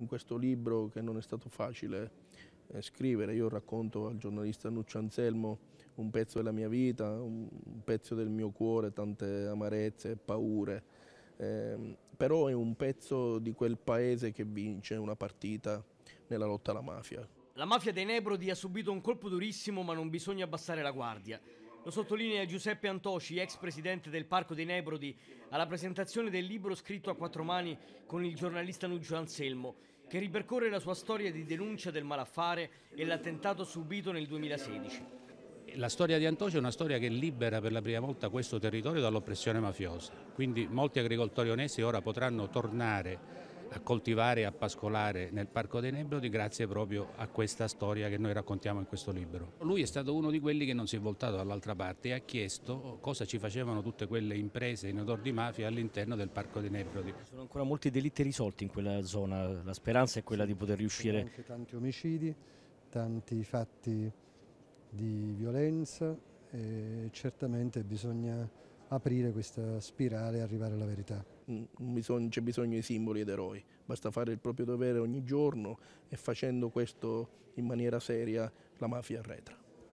In questo libro che non è stato facile eh, scrivere, io racconto al giornalista Nuccio Anselmo un pezzo della mia vita, un pezzo del mio cuore, tante amarezze, paure, eh, però è un pezzo di quel paese che vince una partita nella lotta alla mafia. La mafia dei Nebrodi ha subito un colpo durissimo ma non bisogna abbassare la guardia. Lo sottolinea Giuseppe Antosci, ex presidente del Parco dei Nebrodi, alla presentazione del libro scritto a quattro mani con il giornalista Nuggio Anselmo, che ripercorre la sua storia di denuncia del malaffare e l'attentato subito nel 2016. La storia di Antoci è una storia che libera per la prima volta questo territorio dall'oppressione mafiosa, quindi molti agricoltori onesti ora potranno tornare coltivare e a pascolare nel Parco dei Nebrodi grazie proprio a questa storia che noi raccontiamo in questo libro. Lui è stato uno di quelli che non si è voltato dall'altra parte e ha chiesto cosa ci facevano tutte quelle imprese in odor di mafia all'interno del Parco dei Nebrodi. Sono ancora molti delitti risolti in quella zona, la speranza è quella di poter riuscire... Anche tanti omicidi, tanti fatti di violenza e certamente bisogna aprire questa spirale e arrivare alla verità. Non mm, mm, c'è bisogno di simboli ed eroi, basta fare il proprio dovere ogni giorno e facendo questo in maniera seria la mafia arretra.